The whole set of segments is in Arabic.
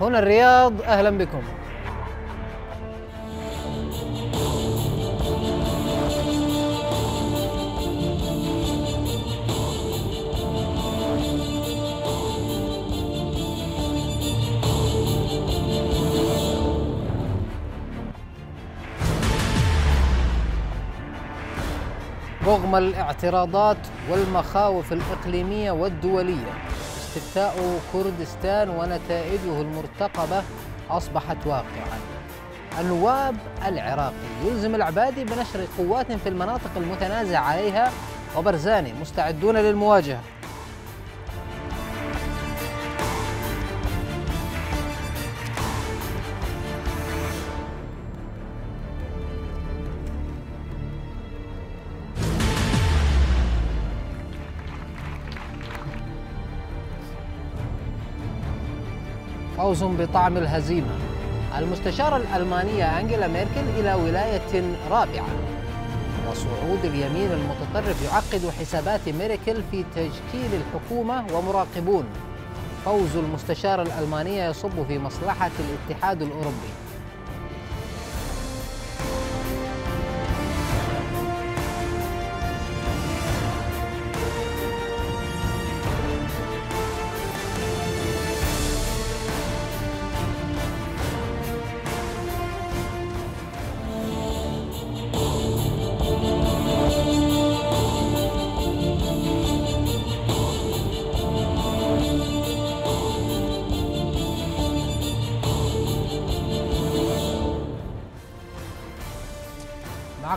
هنا الرياض أهلا بكم رغم الاعتراضات والمخاوف الإقليمية والدولية استفتاء كردستان ونتائجه المرتقبة أصبحت واقعا النواب العراقي يلزم العبادي بنشر قوات في المناطق المتنازع عليها وبرزاني مستعدون للمواجهة فوز بطعم الهزيمة المستشارة الألمانية أنجيلا ميركل إلى ولاية رابعة وصعود اليمين المتطرف يعقد حسابات ميركل في تشكيل الحكومة ومراقبون فوز المستشارة الألمانية يصب في مصلحة الاتحاد الأوروبي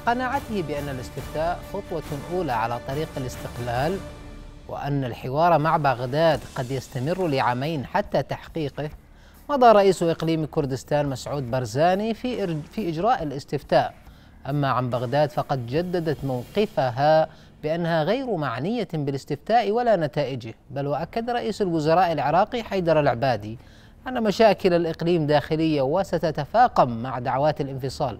قناعته بأن الاستفتاء خطوة أولى على طريق الاستقلال وأن الحوار مع بغداد قد يستمر لعامين حتى تحقيقه مضى رئيس إقليم كردستان مسعود برزاني في, في إجراء الاستفتاء أما عن بغداد فقد جددت موقفها بأنها غير معنية بالاستفتاء ولا نتائجه بل وأكد رئيس الوزراء العراقي حيدر العبادي أن مشاكل الإقليم داخلية وستتفاقم مع دعوات الانفصال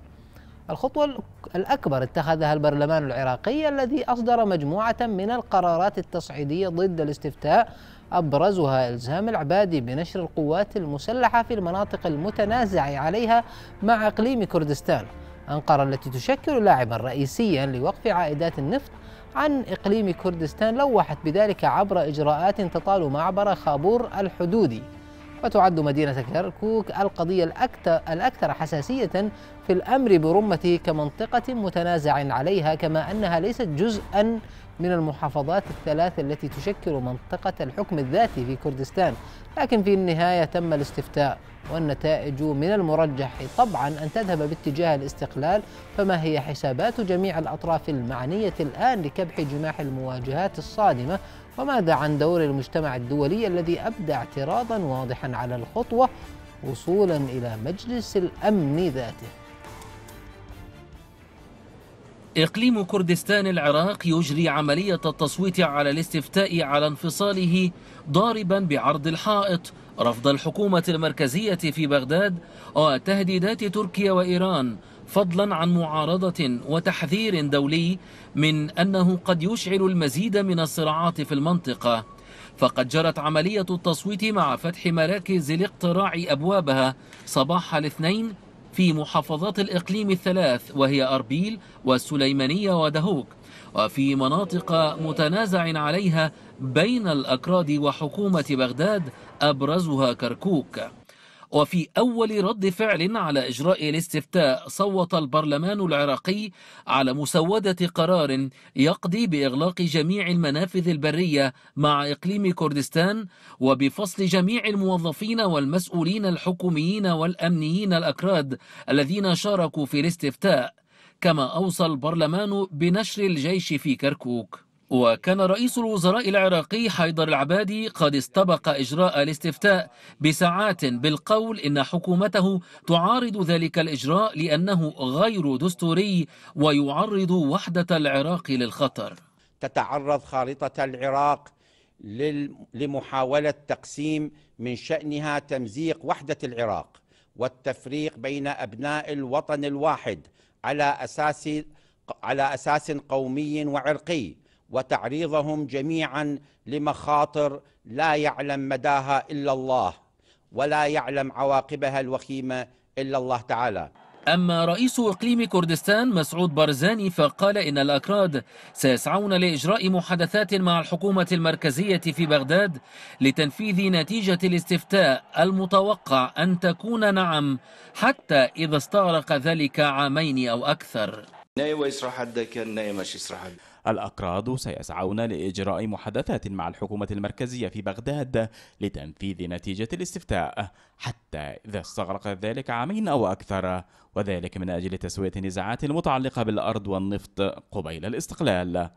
الخطوة الأكبر اتخذها البرلمان العراقي الذي أصدر مجموعة من القرارات التصعيدية ضد الاستفتاء أبرزها إلزام العبادي بنشر القوات المسلحة في المناطق المتنازع عليها مع إقليم كردستان أنقرة التي تشكل لاعبا رئيسيا لوقف عائدات النفط عن إقليم كردستان لوحت بذلك عبر إجراءات تطال معبر خابور الحدودي وتعد مدينة كركوك القضية الأكثر, الأكثر حساسية في الأمر برمة كمنطقة متنازع عليها كما أنها ليست جزءا من المحافظات الثلاث التي تشكل منطقة الحكم الذاتي في كردستان لكن في النهاية تم الاستفتاء والنتائج من المرجح طبعا أن تذهب باتجاه الاستقلال فما هي حسابات جميع الأطراف المعنية الآن لكبح جماح المواجهات الصادمة وماذا عن دور المجتمع الدولي الذي أبدى اعتراضا واضحا على الخطوة وصولا إلى مجلس الأمن ذاته إقليم كردستان العراق يجري عملية التصويت على الاستفتاء على انفصاله ضاربا بعرض الحائط رفض الحكومة المركزية في بغداد وتهديدات تركيا وإيران فضلا عن معارضة وتحذير دولي من أنه قد يشعل المزيد من الصراعات في المنطقة فقد جرت عملية التصويت مع فتح مراكز الاقتراع أبوابها صباح الاثنين في محافظات الإقليم الثلاث وهي أربيل والسليمانية ودهوك وفي مناطق متنازع عليها بين الأكراد وحكومة بغداد أبرزها كركوك وفي أول رد فعل على إجراء الاستفتاء صوت البرلمان العراقي على مسودة قرار يقضي بإغلاق جميع المنافذ البرية مع إقليم كردستان وبفصل جميع الموظفين والمسؤولين الحكوميين والأمنيين الأكراد الذين شاركوا في الاستفتاء كما أوصى البرلمان بنشر الجيش في كركوك وكان رئيس الوزراء العراقي حيدر العبادي قد استبق إجراء الاستفتاء بساعات بالقول إن حكومته تعارض ذلك الإجراء لأنه غير دستوري ويعرض وحدة العراق للخطر تتعرض خارطة العراق لمحاولة تقسيم من شأنها تمزيق وحدة العراق والتفريق بين أبناء الوطن الواحد على أساس على أساس قومي وعرقي وتعريضهم جميعا لمخاطر لا يعلم مداها الا الله ولا يعلم عواقبها الوخيمه الا الله تعالى أما رئيس إقليم كردستان مسعود بارزاني فقال إن الأكراد سيسعون لإجراء محادثات مع الحكومة المركزية في بغداد لتنفيذ نتيجة الاستفتاء المتوقع أن تكون نعم حتى إذا استغرق ذلك عامين أو أكثر الأكراد سيسعون لإجراء محادثات مع الحكومة المركزية في بغداد لتنفيذ نتيجة الاستفتاء حتى إذا استغرق ذلك عامين أو أكثر وذلك من أجل تسوية النزاعات المتعلقة بالأرض والنفط قبيل الاستقلال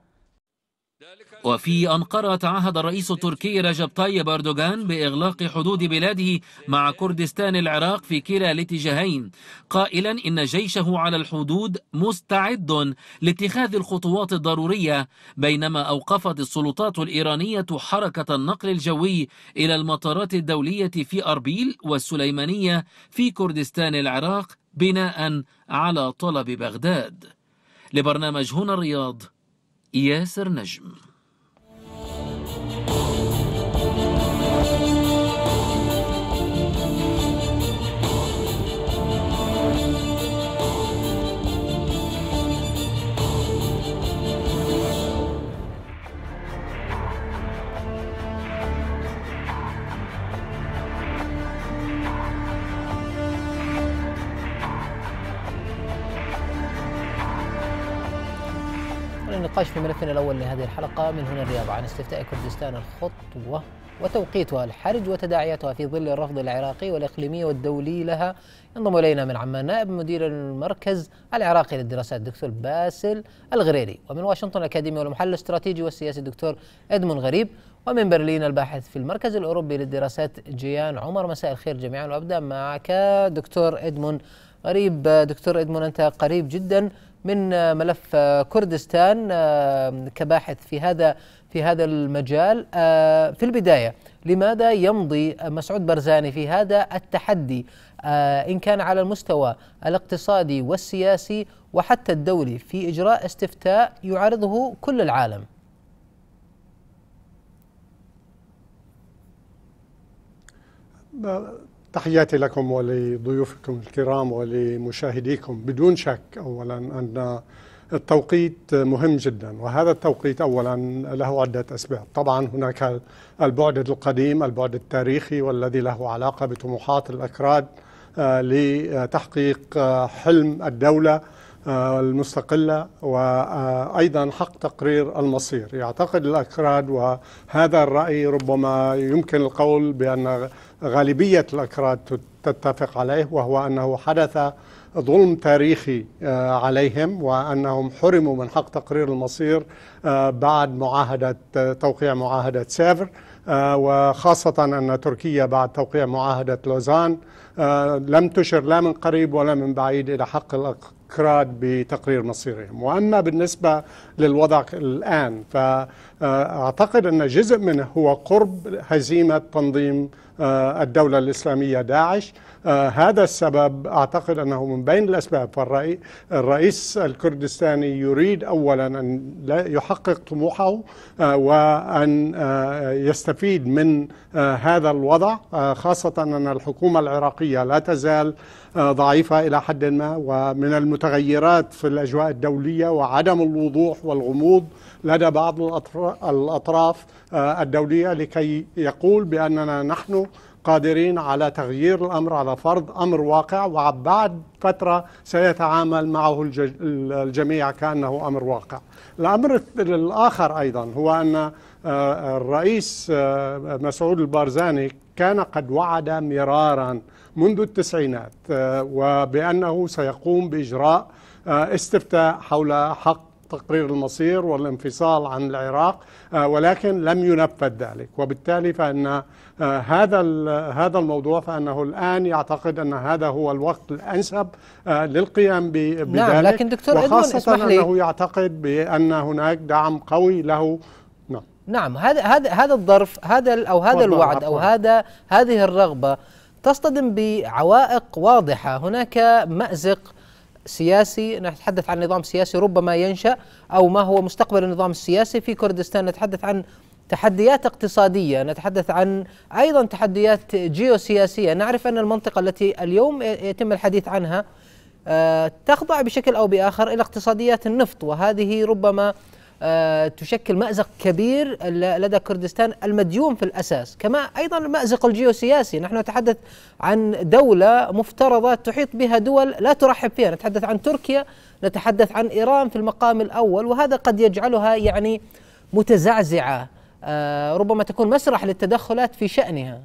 وفي أنقرة تعهد الرئيس التركي رجب طيب أردوغان بإغلاق حدود بلاده مع كردستان العراق في كلا الاتجاهين قائلا إن جيشه على الحدود مستعد لاتخاذ الخطوات الضرورية بينما أوقفت السلطات الإيرانية حركة النقل الجوي إلى المطارات الدولية في أربيل والسليمانية في كردستان العراق بناء على طلب بغداد لبرنامج هنا الرياض ياسر نجم النقاش في ملفنا الأول لهذه الحلقة من هنا الرياض عن استفتاء كردستان الخطوة وتوقيتها الحرج وتداعياتها في ظل الرفض العراقي والإقليمي والدولي لها ينضم إلينا من عمان نائب مدير المركز العراقي للدراسات الدكتور باسل الغريري ومن واشنطن الأكاديمي والمحلل الاستراتيجي والسياسي الدكتور إدمون غريب ومن برلين الباحث في المركز الأوروبي للدراسات جيان عمر مساء الخير جميعا وأبدأ معك دكتور إدمون غريب دكتور إدمون أنت قريب جدا من آه، ملف آه، كردستان آه، كباحث في هذا في هذا المجال في البدايه لماذا يمضي مسعود برزاني في هذا التحدي ان كان على المستوى الاقتصادي والسياسي وحتى الدولي في اجراء استفتاء يعارضه كل العالم تحياتي لكم ولضيوفكم الكرام ولمشاهديكم بدون شك اولا ان التوقيت مهم جدا وهذا التوقيت اولا له عده اسباب طبعا هناك البعد القديم البعد التاريخي والذي له علاقه بطموحات الاكراد آه، لتحقيق آه، حلم الدوله آه، المستقلة وأيضا حق تقرير المصير يعتقد الأكراد وهذا الرأي ربما يمكن القول بأن غالبية الأكراد تتفق عليه وهو أنه حدث ظلم تاريخي آه، عليهم وأنهم حرموا من حق تقرير المصير آه، بعد معاهدة توقيع معاهدة سافر وخاصة أن تركيا بعد توقيع معاهدة لوزان لم تشر لا من قريب ولا من بعيد إلى حق كراد بتقرير مصيرهم وأما بالنسبة للوضع الآن فأعتقد أن جزء منه هو قرب هزيمة تنظيم آه، الدولة الإسلامية داعش آه، هذا السبب أعتقد أنه من بين الأسباب فالرئيس الكردستاني يريد أولا أن يحقق طموحه آه، وأن يستفيد من هذا الوضع خاصة أن الحكومة العراقية لا تزال ضعيفة إلى حد ما ومن المتغيرات في الأجواء الدولية وعدم الوضوح والغموض لدى بعض الأطراف آه، الدولية لكي يقول بأننا نحن قادرين على تغيير الأمر على فرض أمر واقع وبعد فترة سيتعامل معه الجميع كأنه أمر واقع الأمر الآخر أيضا هو أن آه، الرئيس آه، مسعود البارزاني كان قد وعد مرارا منذ التسعينات آه، وبأنه سيقوم بإجراء آه، استفتاء حول حق تقرير المصير والانفصال عن العراق آه، ولكن لم ينفذ ذلك وبالتالي فان هذا هذا الموضوع فانه الان يعتقد ان هذا هو الوقت الانسب للقيام نعم، بذلك نعم لكن دكتور وخاصه انه يعتقد بان هناك دعم قوي له نعم نعم هذا هذا هذا الظرف هذا او هذا الوعد او هذا هذه الرغبه تصطدم بعوائق واضحه هناك مازق سياسي نتحدث عن نظام سياسي ربما ينشا او ما هو مستقبل النظام السياسي في كردستان نتحدث عن تحديات اقتصادية نتحدث عن أيضا تحديات جيوسياسية نعرف أن المنطقة التي اليوم يتم الحديث عنها آه، تخضع بشكل أو بآخر إلى اقتصاديات النفط وهذه ربما آه، تشكل مأزق كبير لدى كردستان المديون في الأساس كما أيضا المأزق الجيوسياسي نحن نتحدث عن دولة مفترضة تحيط بها دول لا ترحب فيها نتحدث عن تركيا نتحدث عن إيران في المقام الأول وهذا قد يجعلها يعني متزعزعة آه، ربما تكون مسرح للتدخلات في شأنها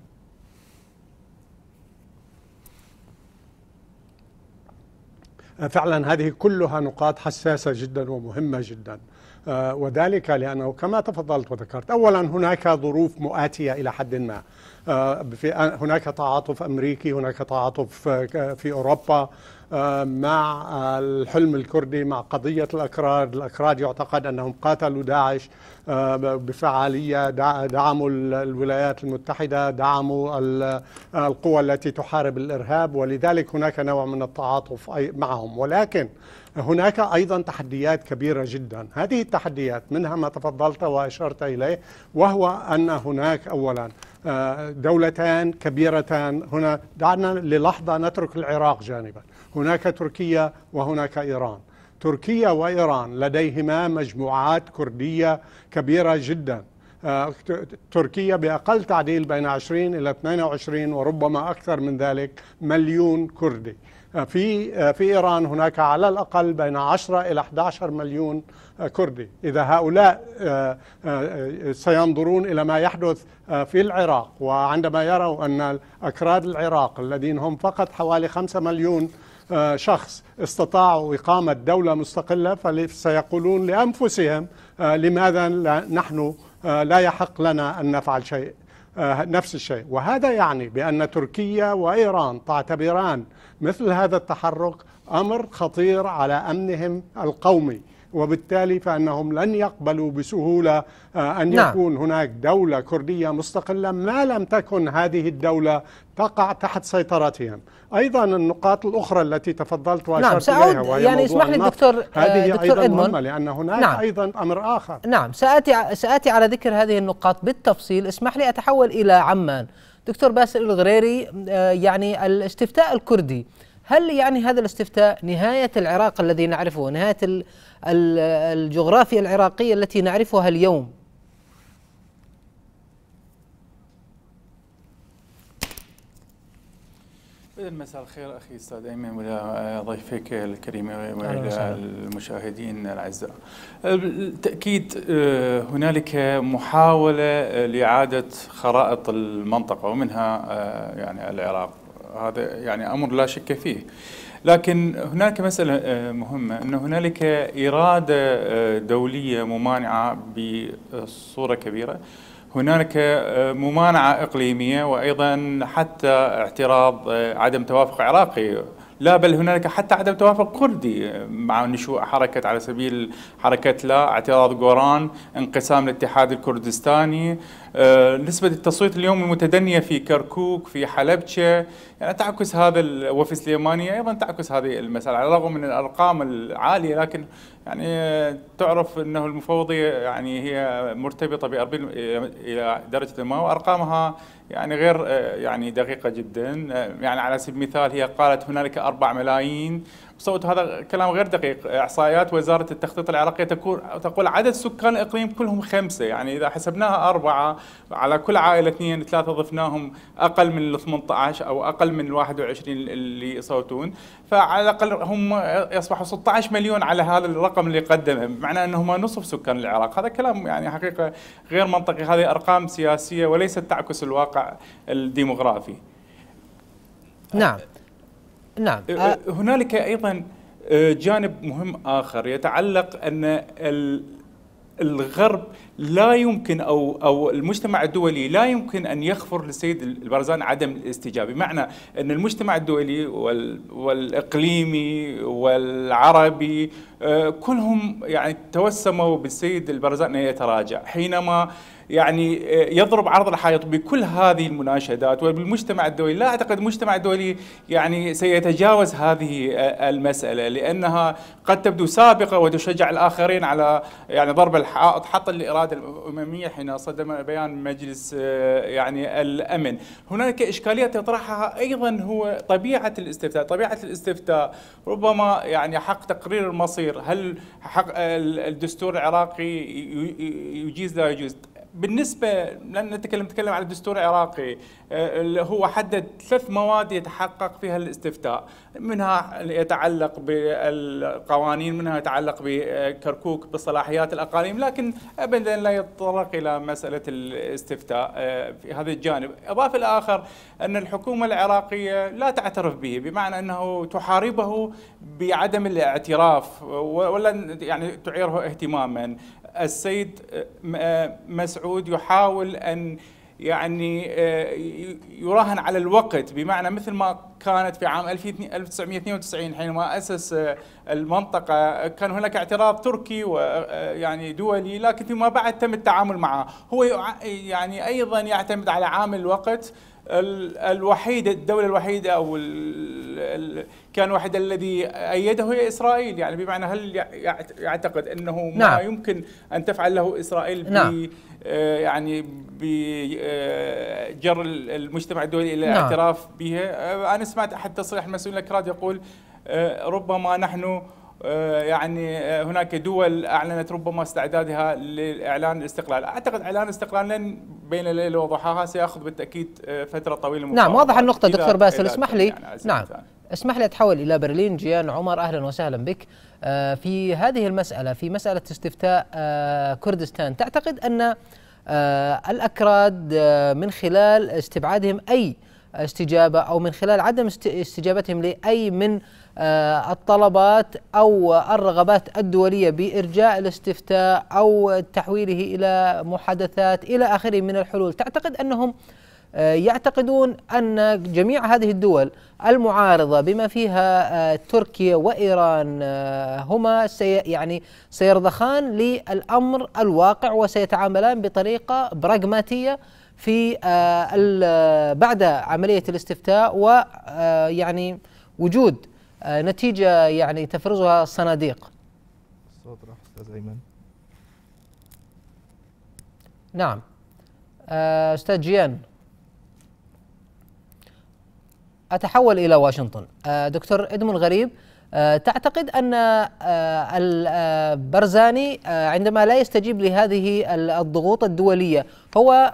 فعلا هذه كلها نقاط حساسة جدا ومهمة جدا آه، وذلك لأنه كما تفضلت وذكرت أولا هناك ظروف مؤاتية إلى حد ما آه، هناك تعاطف أمريكي هناك تعاطف آه، في أوروبا مع الحلم الكردي مع قضية الأكراد الأكراد يعتقد أنهم قاتلوا داعش بفعالية دعموا الولايات المتحدة دعموا القوى التي تحارب الإرهاب ولذلك هناك نوع من التعاطف معهم ولكن هناك أيضا تحديات كبيرة جدا هذه التحديات منها ما تفضلت وأشرت إليه وهو أن هناك أولا آه، دولتان كبيرتان هنا دعنا للحظة نترك العراق جانبا هناك تركيا وهناك إيران تركيا وإيران لديهما مجموعات كردية كبيرة جدا آه، تركيا بأقل تعديل بين 20 إلى 22 وربما أكثر من ذلك مليون كردي في في ايران هناك على الاقل بين 10 الى 11 مليون كردي، اذا هؤلاء آه، آه، سينظرون الى ما يحدث آه، في العراق وعندما يروا ان اكراد العراق الذين هم فقط حوالي 5 مليون شخص استطاعوا إقامة دولة مستقلة فسيقولون لأنفسهم لماذا نحن لا يحق لنا أن نفعل شيء نفس الشيء وهذا يعني بأن تركيا وإيران تعتبران مثل هذا التحرك أمر خطير على أمنهم القومي وبالتالي فانهم لن يقبلوا بسهوله آه، ان نعم. يكون هناك دوله كرديه مستقله ما لم تكن هذه الدوله تقع تحت سيطرتهم ايضا النقاط الاخرى التي تفضلت نعم، واشرت نعم سأعود اليها وهي يعني اسمح لي دكتور آه، هذه دكتور ايضا مهمه لان هناك نعم. ايضا امر اخر نعم ساتي ساتي على ذكر هذه النقاط بالتفصيل اسمح لي اتحول الى عمان دكتور باسل الغريري آه، يعني الاستفتاء الكردي هل يعني هذا الاستفتاء نهاية العراق الذي نعرفه نهاية الجغرافيا العراقية التي نعرفها اليوم اذا مساء الخير اخي استاذ ايمن ولا ضيفك الكريم والى المشاهدين الاعزاء. بالتاكيد آه، هنالك محاوله لاعاده خرائط المنطقه ومنها آه، يعني العراق هذا يعني امر لا شك فيه. لكن هناك مسألة آه، مهمة أن هنالك إرادة دولية ممانعة بصورة كبيرة هنالك آه، ممانعة إقليمية وأيضا حتى اعتراض آه، عدم توافق عراقي لا بل هنالك حتى عدم توافق كردي آه، مع نشوء حركة على سبيل حركة لا اعتراض قوران انقسام الاتحاد الكردستاني آه، نسبة التصويت اليوم المتدنية في كركوك في حلبشة يعني تعكس هذا وفي سليمانية أيضا تعكس هذه المسألة على الرغم من الأرقام العالية لكن يعني آه، تعرف أنه المفوضية يعني هي مرتبطة بأربيل آه، إلى درجة ما وأرقامها يعني غير يعني دقيقة جدا يعني على سبيل المثال هي قالت هنالك 4 ملايين صوت هذا كلام غير دقيق احصائيات وزاره التخطيط العراقيه تقول تقول عدد سكان الاقليم كلهم خمسه يعني اذا حسبناها اربعه على كل عائله اثنين ثلاثه ضفناهم اقل من ال 18 او اقل من ال 21 اللي يصوتون فعلى الاقل هم يصبحوا 16 مليون على هذا الرقم اللي قدمه بمعنى انهم نصف سكان العراق هذا كلام يعني حقيقه غير منطقي هذه ارقام سياسيه وليست تعكس الواقع الديموغرافي نعم نعم أه، أه، هنالك ايضا أه، جانب مهم اخر يتعلق ان الغرب لا يمكن او او المجتمع الدولي لا يمكن ان يخفر للسيد البرزان عدم الاستجابه، بمعنى ان المجتمع الدولي والاقليمي والعربي كلهم يعني توسموا بالسيد البرزان ان يتراجع حينما يعني آه، يضرب عرض الحائط بكل هذه المناشدات وبالمجتمع الدولي لا أعتقد المجتمع الدولي يعني سيتجاوز هذه آه، المسألة لأنها قد تبدو سابقة وتشجع الآخرين على يعني ضرب الحائط حتى الإرادة الأممية حين صدم بيان مجلس آه، يعني الأمن هناك إشكاليات يطرحها أيضا هو طبيعة الاستفتاء طبيعة الاستفتاء ربما يعني حق تقرير المصير هل حق الدستور العراقي يجيز لا يجيز بالنسبه لان نتكلم نتكلم على العراقي آه، اللي هو حدد ثلاث مواد يتحقق فيها الاستفتاء منها يتعلق بالقوانين منها يتعلق بكركوك بصلاحيات الاقاليم لكن ابدا لا يتطرق الى مساله الاستفتاء آه، في هذا الجانب اضاف الاخر ان الحكومه العراقيه لا تعترف به بمعنى انه تحاربه بعدم الاعتراف ولا يعني تعيره اهتماما السيد آه، آه، مسعود يحاول أن يعني آه، يراهن على الوقت بمعنى مثل ما كانت في عام 1992 حينما اسس المنطقه كان هناك اعتراض تركي ويعني دولي لكن فيما بعد تم التعامل معه هو يعني ايضا يعتمد على عامل الوقت الوحيدة الدولة الوحيدة أو كان واحد الذي أيده هي إسرائيل يعني بمعنى هل يعتقد أنه ما نعم. يمكن أن تفعل له إسرائيل نعم. آه، يعني بجر آه، المجتمع الدولي إلى نعم. اعتراف بها آه، أنا سمعت أحد تصريح المسؤول الأكراد يقول ربما نحن آه، يعني آه، هناك دول اعلنت ربما استعدادها لاعلان الاستقلال، اعتقد اعلان استقلال لن بين ليله وضحاها سياخذ بالتاكيد آه، فتره طويله نعم واضح النقطه دكتور باسل اسمح لي يعني نعم ثاني. اسمح لي اتحول الى برلين جيان عمر اهلا وسهلا بك في هذه المساله في مساله استفتاء كردستان تعتقد ان الاكراد من خلال استبعادهم اي استجابة أو من خلال عدم استجابتهم لأي من آه، الطلبات أو الرغبات الدولية بإرجاء الاستفتاء أو تحويله إلى محادثات إلى آخره من الحلول تعتقد أنهم آه، يعتقدون أن جميع هذه الدول المعارضة بما فيها آه، تركيا وإيران هما سي يعني سيرضخان للأمر الواقع وسيتعاملان بطريقة براغماتية في آه، بعد عملية الاستفتاء ويعني آه، وجود آه، نتيجة يعني تفرزها الصناديق الصوت راح أستاذ أيمن نعم أستاذ جيان أتحول إلى واشنطن دكتور إدمون غريب تعتقد أن البرزاني عندما لا يستجيب لهذه الضغوط الدولية هو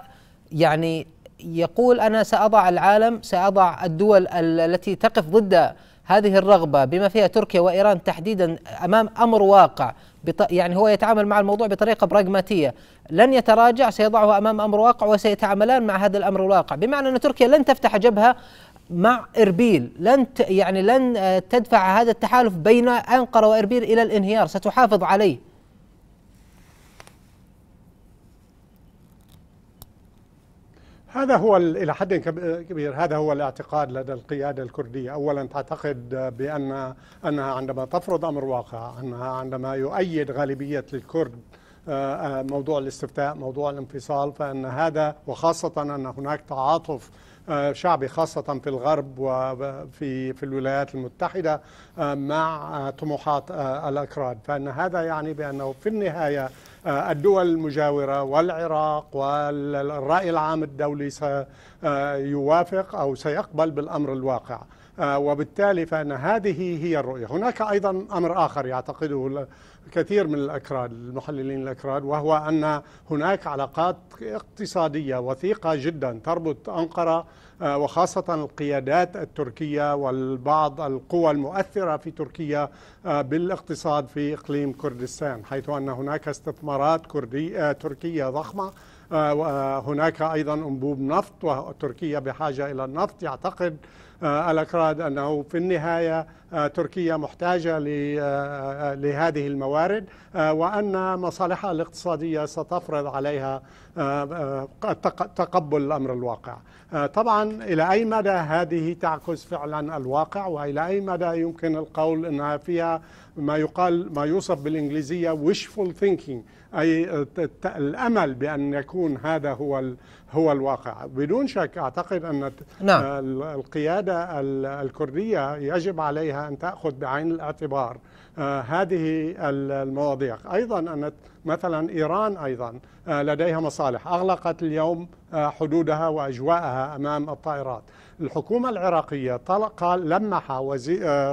يعني يقول انا ساضع العالم ساضع الدول التي تقف ضد هذه الرغبه بما فيها تركيا وايران تحديدا امام امر واقع يعني هو يتعامل مع الموضوع بطريقه براغماتيه لن يتراجع سيضعه امام امر واقع وسيتعاملان مع هذا الامر الواقع بمعنى ان تركيا لن تفتح جبهه مع اربيل لن يعني لن آه، تدفع هذا التحالف بين انقره واربيل الى الانهيار ستحافظ عليه هذا هو إلى حد كبير هذا هو الاعتقاد لدى القيادة الكردية أولا تعتقد بأن أنها عندما تفرض أمر واقع أنها عندما يؤيد غالبية الكرد آه، آه، موضوع الاستفتاء موضوع الانفصال فأن هذا وخاصة أن هناك تعاطف آه، شعبي خاصة في الغرب وفي في الولايات المتحدة آه، مع آه، طموحات الأكراد فأن هذا يعني بأنه في النهاية الدول المجاورة والعراق والرأي العام الدولي سيوافق أو سيقبل بالأمر الواقع وبالتالي فأن هذه هي الرؤية هناك أيضا أمر آخر يعتقده كثير من الأكراد المحللين الأكراد وهو أن هناك علاقات اقتصادية وثيقة جدا تربط أنقرة آه، وخاصة القيادات التركية والبعض القوى المؤثرة في تركيا آه، بالاقتصاد في إقليم كردستان حيث أن هناك استثمارات كردية آه، تركية ضخمة آه، وهناك آه، أيضا أنبوب نفط وتركيا بحاجة إلى النفط يعتقد آه، الأكراد أنه في النهاية تركيا محتاجة لهذه الموارد وأن مصالحها الاقتصادية ستفرض عليها تقبل الأمر الواقع طبعا إلى أي مدى هذه تعكس فعلا الواقع وإلى أي مدى يمكن القول أنها فيها ما يقال ما يوصف بالإنجليزية wishful thinking أي الأمل بأن يكون هذا هو هو الواقع بدون شك أعتقد أن نعم. آه، القيادة الكردية يجب عليها أن تأخذ بعين الاعتبار آه، هذه المواضيع أيضا أن مثلا إيران أيضا آه، لديها مصالح أغلقت اليوم حدودها وأجواءها أمام الطائرات الحكومة العراقية طلق لمح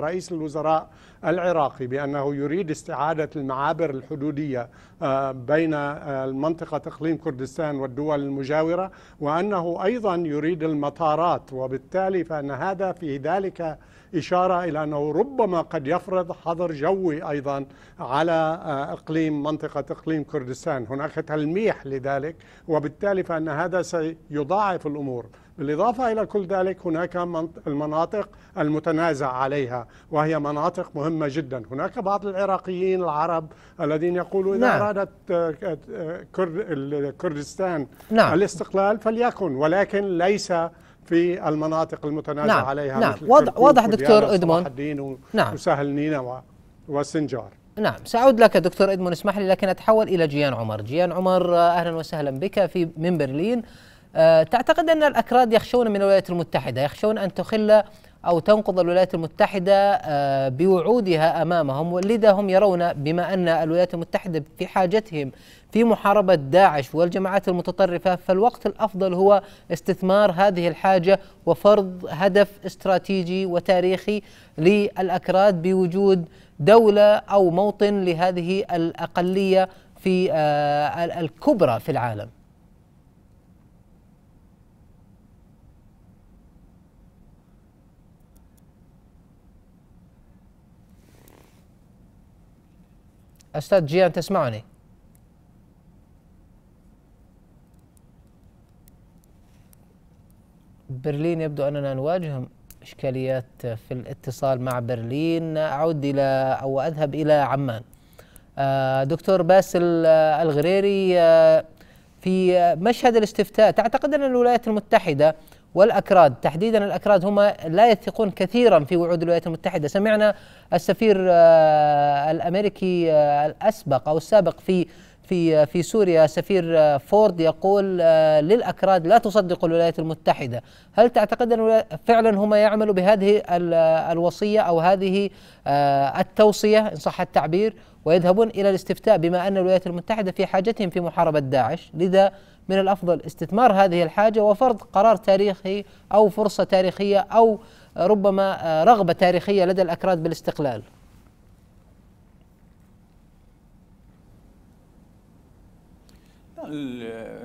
رئيس الوزراء العراقي بأنه يريد استعادة المعابر الحدودية آه، بين آه، المنطقة إقليم كردستان والدول المجاورة وأنه أيضا يريد المطارات وبالتالي فأن هذا في ذلك إشارة إلى أنه ربما قد يفرض حظر جوي أيضا على آه، إقليم منطقة إقليم كردستان هناك تلميح لذلك وبالتالي فأن هذا سيضاعف الأمور بالإضافة إلى كل ذلك هناك المناطق المتنازع عليها وهي مناطق مهمة جدا هناك بعض العراقيين العرب الذين يقولوا إذا نعم. أرادت آه، آه، كردستان نعم. الاستقلال فليكن ولكن ليس في المناطق المتنازع نعم. عليها نعم. مثل واضح, واضح دكتور إدمون و... نعم. وسهل نينوى والسنجار نعم سأعود لك دكتور إدمون اسمح لي لكن أتحول إلى جيان عمر جيان عمر آه، أهلا وسهلا بك في من برلين آه، تعتقد أن الأكراد يخشون من الولايات المتحدة يخشون أن تخل أو تنقض الولايات المتحدة آه، بوعودها أمامهم ولذا هم يرون بما أن الولايات المتحدة في حاجتهم في محاربة داعش والجماعات المتطرفة فالوقت الأفضل هو استثمار هذه الحاجة وفرض هدف استراتيجي وتاريخي للأكراد بوجود دولة أو موطن لهذه الأقلية في آه، الكبرى في العالم أستاذ جيان تسمعني برلين يبدو أننا نواجه إشكاليات في الاتصال مع برلين أعود إلى أو أذهب إلى عمان آه، دكتور باسل الغريري آه، في مشهد الاستفتاء تعتقد أن الولايات المتحدة والأكراد تحديدا الأكراد هم لا يثقون كثيرا في وعود الولايات المتحدة سمعنا السفير آه، الأمريكي آه، الأسبق أو السابق في في آه، في سوريا سفير فورد يقول للأكراد لا تصدق الولايات المتحدة هل تعتقد أن فعلا هم يعملوا بهذه الوصية أو هذه التوصية إن صح التعبير ويذهبون إلى الاستفتاء بما أن الولايات المتحدة في حاجتهم في محاربة داعش لذا من الافضل استثمار هذه الحاجه وفرض قرار تاريخي او فرصه تاريخيه او ربما آه، رغبه تاريخيه لدى الاكراد بالاستقلال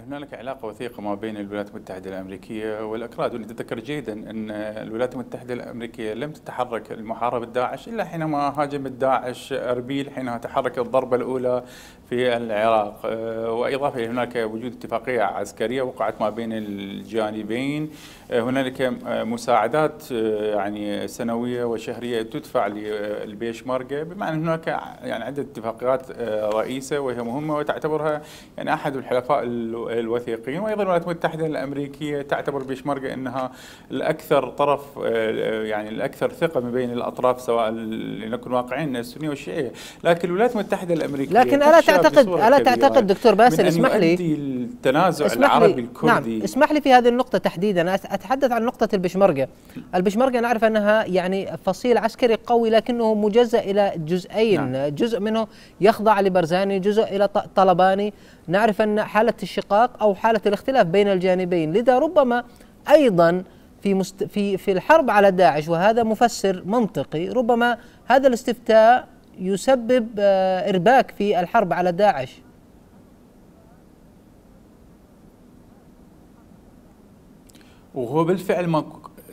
هنالك علاقه وثيقه ما بين الولايات المتحده الامريكيه والاكراد ونتذكر جيدا ان الولايات المتحده الامريكيه لم تتحرك لمحاربه داعش الا حينما هاجمت داعش اربيل حينها تحرك الضربه الاولى في العراق آه، واضافه الى هناك وجود اتفاقيه عسكريه وقعت ما بين الجانبين آه، هنالك مساعدات آه، يعني سنويه وشهريه تدفع للبيشمركه بمعنى هناك يعني عده اتفاقيات رئيسه وهي مهمه وتعتبرها يعني احد الحل الحلفاء الوثيقين وايضا الولايات المتحده الامريكيه تعتبر بيشمركا انها الاكثر طرف آه، يعني الاكثر ثقه ما بين الاطراف سواء لنكون واقعين السنيه والشيعيه، لكن الولايات المتحده الامريكيه لكن الا تعتقد الا تعتقد دكتور باسل اسمح لي التنازع اسمح العربي الكردي نعم اسمح لي في هذه النقطه تحديدا اتحدث عن نقطه البشمركه، البشمركه نعرف انها يعني فصيل عسكري قوي لكنه مجزأ الى جزئين، نعم. جزء منه يخضع لبرزاني، جزء الى طلباني نعرف أن حالة الشقاق أو حالة الاختلاف بين الجانبين لذا ربما أيضا في مست في في الحرب على داعش وهذا مفسر منطقي ربما هذا الاستفتاء يسبب آه، ارباك في الحرب على داعش وهو بالفعل ما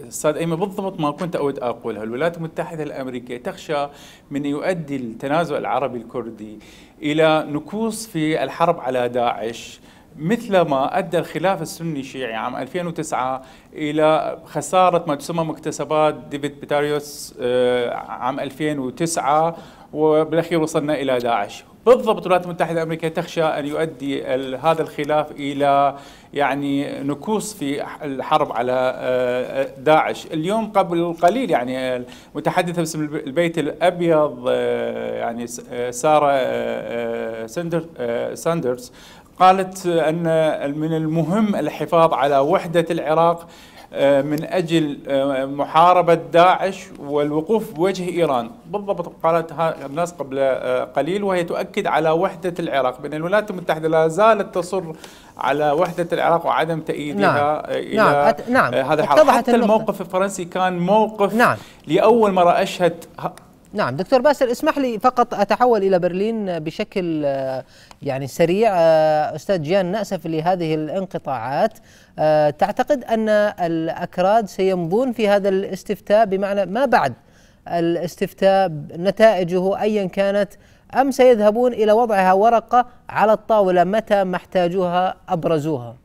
استاذ ايمن بالضبط ما كنت اود اقوله، الولايات المتحده الامريكيه تخشى من يؤدي التنازع العربي الكردي الى نكوص في الحرب على داعش مثل ما أدى الخلاف السني الشيعي عام 2009 إلى خسارة ما تسمى مكتسبات ديفيد بيتاريوس آه، عام 2009 وبالأخير وصلنا إلى داعش بالضبط الولايات المتحده الامريكيه تخشى ان يؤدي هذا الخلاف الى يعني نكوص في الحرب على آه، داعش، اليوم قبل قليل يعني المتحدثه باسم البيت الابيض آه، يعني ساره ساندرز قالت أن من المهم الحفاظ على وحدة العراق آه، من أجل آه، محاربة داعش والوقوف بوجه إيران بالضبط قالتها الناس قبل آه، قليل وهي تؤكد على وحدة العراق بأن الولايات المتحدة لا زالت تصر على وحدة العراق وعدم تأييدها نعم. إلى نعم. نعم. هذا الحرب حتى الموقف الفرنسي كان موقف نعم. لأول مرة أشهد نعم دكتور باسل اسمح لي فقط اتحول الى برلين بشكل آه، يعني سريع آه، استاذ جيان ناسف لهذه الانقطاعات آه، تعتقد ان الاكراد سيمضون في هذا الاستفتاء بمعنى ما بعد الاستفتاء نتائجه ايا كانت ام سيذهبون الى وضعها ورقه على الطاوله متى ما احتاجوها ابرزوها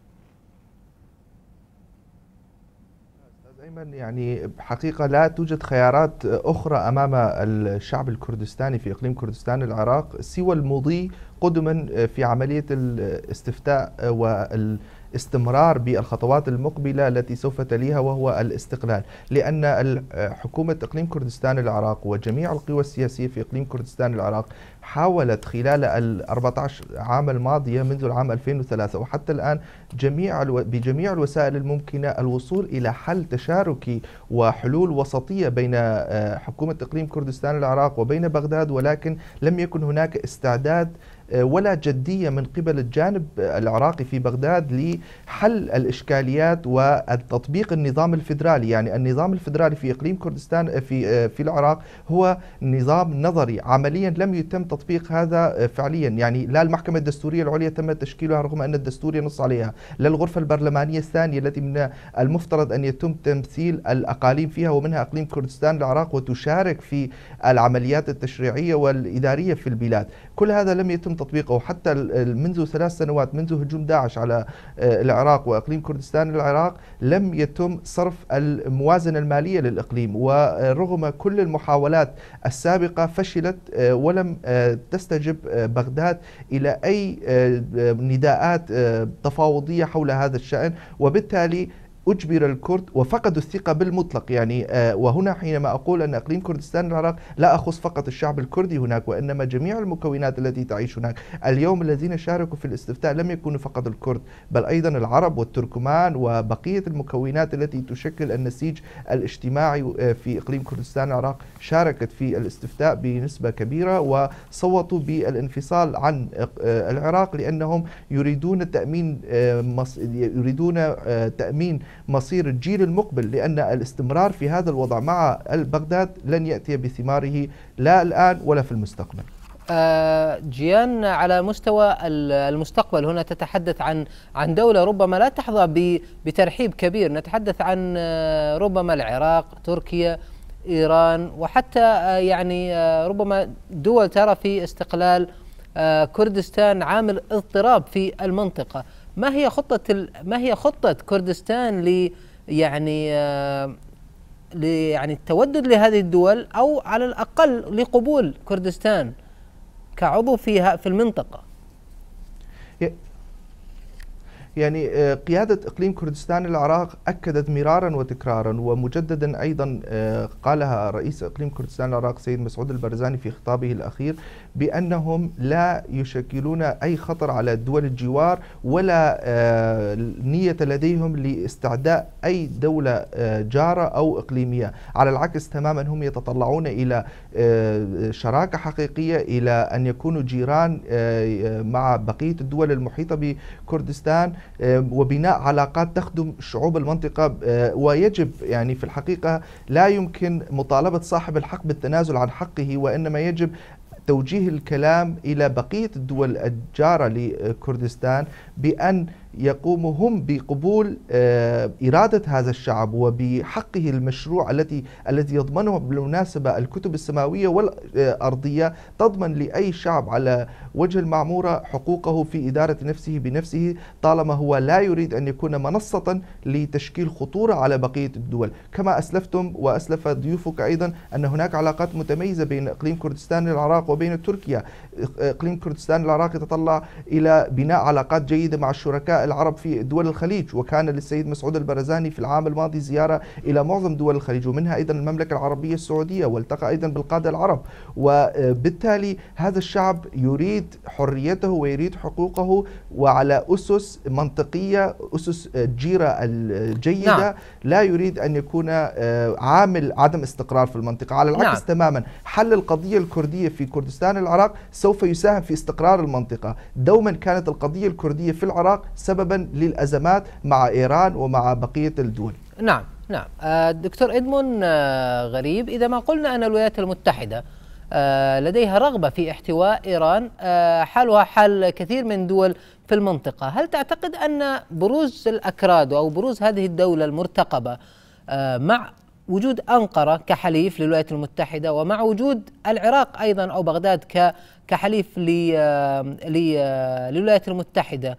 دائما يعني حقيقة لا توجد خيارات أخرى أمام الشعب الكردستاني في إقليم كردستان العراق سوى المضي قدما في عملية الاستفتاء وال استمرار بالخطوات المقبلة التي سوف تليها وهو الاستقلال لأن حكومة إقليم كردستان العراق وجميع القوى السياسية في إقليم كردستان العراق حاولت خلال ال 14 عام الماضية منذ العام 2003 وحتى الآن جميع الو... بجميع الوسائل الممكنة الوصول إلى حل تشاركي وحلول وسطية بين آه، حكومة إقليم كردستان العراق وبين بغداد ولكن لم يكن هناك استعداد آه، ولا جدية من قبل الجانب العراقي في بغداد لحل الإشكاليات وتطبيق النظام الفيدرالي يعني النظام الفيدرالي في إقليم كردستان آه، في, آه، في العراق هو نظام نظري عمليا لم يتم تطبيق هذا فعليا يعني لا المحكمة الدستورية العليا تم تشكيلها رغم أن الدستور ينص عليها لا الغرفة البرلمانية الثانية التي من المفترض أن يتم تمثيل الأقاليم فيها ومنها إقليم كردستان العراق وتشارك في العمليات التشريعية والإدارية في البلاد كل هذا لم يتم تطبيقه حتى منذ ثلاث سنوات منذ هجوم داعش على آه، العراق واقليم كردستان العراق لم يتم صرف الموازنه الماليه للاقليم ورغم كل المحاولات السابقه فشلت آه، ولم آه، تستجب بغداد الى اي نداءات تفاوضيه حول هذا الشان وبالتالي أجبر الكرد وفقدوا الثقة بالمطلق يعني آه، وهنا حينما أقول أن أقليم كردستان العراق لا أخص فقط الشعب الكردي هناك وإنما جميع المكونات التي تعيش هناك اليوم الذين شاركوا في الاستفتاء لم يكونوا فقط الكرد بل أيضا العرب والتركمان وبقية المكونات التي تشكل النسيج الاجتماعي آه، في إقليم كردستان العراق شاركت في الاستفتاء بنسبة كبيرة وصوتوا بالانفصال عن آه، العراق لأنهم يريدون تأمين يريدون تأمين مصير الجيل المقبل لأن الاستمرار في هذا الوضع مع بغداد لن يأتي بثماره لا الآن ولا في المستقبل آه، جيان على مستوى المستقبل هنا تتحدث عن عن دولة ربما لا تحظى بترحيب كبير نتحدث عن آه، ربما العراق تركيا إيران وحتى آه، يعني ربما دول ترى في استقلال كردستان عامل اضطراب في المنطقة ما هي خطة ما هي خطة كردستان ل يعني آه، يعني التودد لهذه الدول او على الاقل لقبول كردستان كعضو فيها في المنطقة يعني آه، قيادة إقليم كردستان العراق أكدت مرارا وتكرارا ومجددا أيضا آه، قالها رئيس إقليم كردستان العراق سيد مسعود البرزاني في خطابه الأخير بأنهم لا يشكلون أي خطر على دول الجوار ولا آه، نية لديهم لاستعداء أي دولة جارة أو إقليمية على العكس تماما هم يتطلعون إلى شراكة حقيقية إلى أن يكونوا جيران مع بقية الدول المحيطة بكردستان آه، وبناء علاقات تخدم شعوب المنطقة آه، ويجب يعني في الحقيقة لا يمكن مطالبة صاحب الحق بالتنازل عن حقه وإنما يجب توجيه الكلام إلى بقية الدول الجارة لكردستان بأن يقوم هم بقبول آه، إرادة هذا الشعب وبحقه المشروع التي الذي يضمنه بالمناسبة الكتب السماوية والأرضية تضمن لأي شعب على وجه المعمورة حقوقه في إدارة نفسه بنفسه طالما هو لا يريد أن يكون منصة لتشكيل خطورة على بقية الدول كما أسلفتم وأسلف ضيوفك أيضا أن هناك علاقات متميزة بين إقليم كردستان العراق وبين تركيا إقليم كردستان العراق يتطلع إلى بناء علاقات جيدة مع الشركاء العرب في دول الخليج وكان للسيد مسعود البرزاني في العام الماضي زيارة إلى معظم دول الخليج ومنها أيضا المملكة العربية السعودية والتقى أيضا بالقادة العرب وبالتالي هذا الشعب يريد حريته ويريد حقوقه وعلى أسس منطقية أسس جيرة الجيدة نعم. لا يريد أن يكون آه، عامل عدم استقرار في المنطقة على العكس نعم. تماما حل القضية الكردية في كردستان العراق سوف يساهم في استقرار المنطقة دوما كانت القضية الكردية في العراق سبب سببا للأزمات مع إيران ومع بقية الدول نعم نعم آه، دكتور إدمون آه، غريب إذا ما قلنا أن الولايات المتحدة آه، لديها رغبة في احتواء إيران حالها حال كثير من دول في المنطقة هل تعتقد أن بروز الأكراد أو بروز هذه الدولة المرتقبة مع وجود أنقرة كحليف للولايات المتحدة ومع وجود العراق أيضا أو بغداد كحليف للولايات المتحدة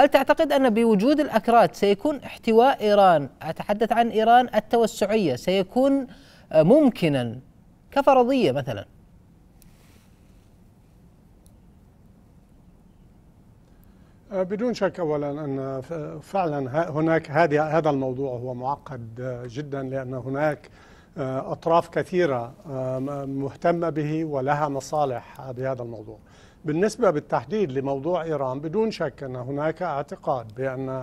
هل تعتقد أن بوجود الأكراد سيكون احتواء إيران أتحدث عن إيران التوسعية سيكون آه، ممكنا كفرضية مثلا آه، بدون شك اولا ان فعلا هناك هذا الموضوع هو معقد آه، جدا لان هناك اطراف كثيره مهتمه به ولها مصالح بهذا الموضوع. بالنسبة بالتحديد لموضوع إيران بدون شك أن هناك اعتقاد بأن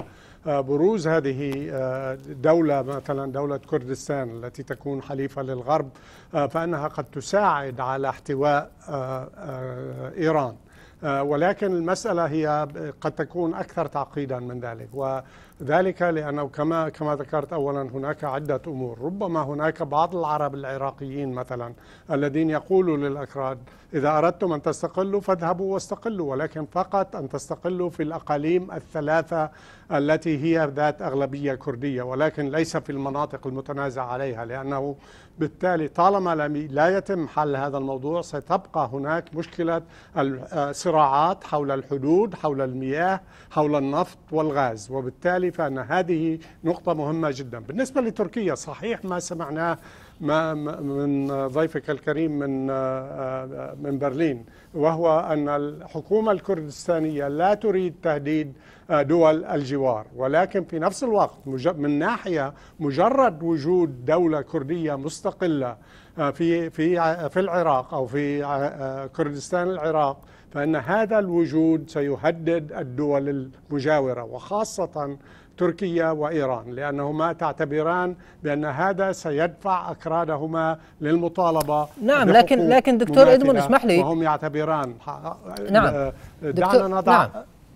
آه، بروز هذه آه، دولة مثلا دولة كردستان التي تكون حليفة للغرب آه، فأنها قد تساعد على احتواء إيران ولكن المسألة هي قد تكون أكثر تعقيدا من ذلك و ذلك لأنه كما كما ذكرت أولا هناك عدة أمور ربما هناك بعض العرب العراقيين مثلا الذين يقولوا للأكراد إذا أردتم أن تستقلوا فاذهبوا واستقلوا ولكن فقط أن تستقلوا في الأقاليم الثلاثة التي هي ذات أغلبية كردية ولكن ليس في المناطق المتنازع عليها لأنه بالتالي طالما لا يتم حل هذا الموضوع ستبقى هناك مشكلة الصراعات آه، حول الحدود حول المياه حول النفط والغاز وبالتالي فأن هذه نقطة مهمة جدا بالنسبة لتركيا صحيح ما سمعناه ما من ضيفك الكريم من آه، آه، من برلين وهو أن الحكومة الكردستانية لا تريد تهديد آه، دول الجوار ولكن في نفس الوقت من ناحية مجرد وجود دولة كردية مستقلة في في في العراق أو في كردستان العراق فأن هذا الوجود سيهدد الدول المجاورة وخاصة تركيا وإيران لأنهما تعتبران بأن هذا سيدفع أكرادهما للمطالبة نعم لكن لكن دكتور إدمون اسمح لي وهم يعتبران نعم آه، دعنا نضع نعم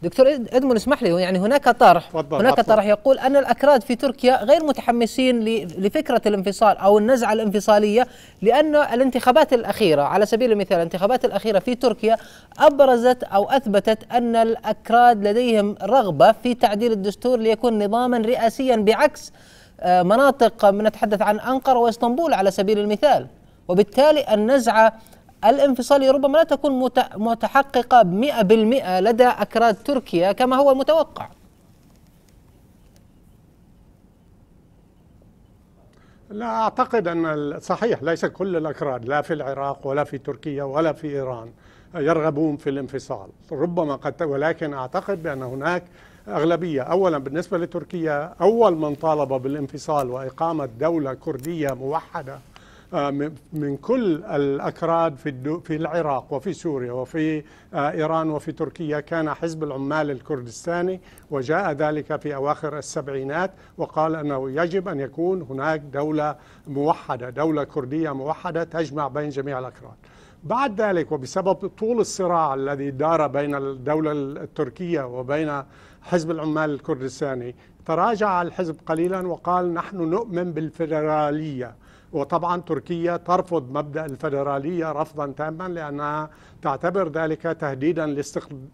دكتور ادمون اسمح لي يعني هناك طرح هناك طرح يقول ان الاكراد في تركيا غير متحمسين لفكره الانفصال او النزعه الانفصاليه لان الانتخابات الاخيره على سبيل المثال الانتخابات الاخيره في تركيا ابرزت او اثبتت ان الاكراد لديهم رغبه في تعديل الدستور ليكون نظاما رئاسيا بعكس آه، مناطق نتحدث عن انقره واسطنبول على سبيل المثال وبالتالي النزعه الانفصالية ربما لا تكون متحققة 100% لدى أكراد تركيا كما هو المتوقع لا أعتقد أن صحيح ليس كل الأكراد لا في العراق ولا في تركيا ولا في إيران يرغبون في الانفصال ربما قد ولكن أعتقد بأن هناك أغلبية أولا بالنسبة لتركيا أول من طالب بالانفصال وإقامة دولة كردية موحدة آه، من كل الاكراد في في العراق وفي سوريا وفي آه، ايران وفي تركيا كان حزب العمال الكردستاني وجاء ذلك في اواخر السبعينات وقال انه يجب ان يكون هناك دوله موحده، دوله كرديه موحده تجمع بين جميع الاكراد. بعد ذلك وبسبب طول الصراع الذي دار بين الدولة التركية وبين حزب العمال الكردستاني تراجع الحزب قليلا وقال نحن نؤمن بالفدرالية وطبعا تركيا ترفض مبدأ الفدرالية رفضا تاما لأنها تعتبر ذلك تهديدا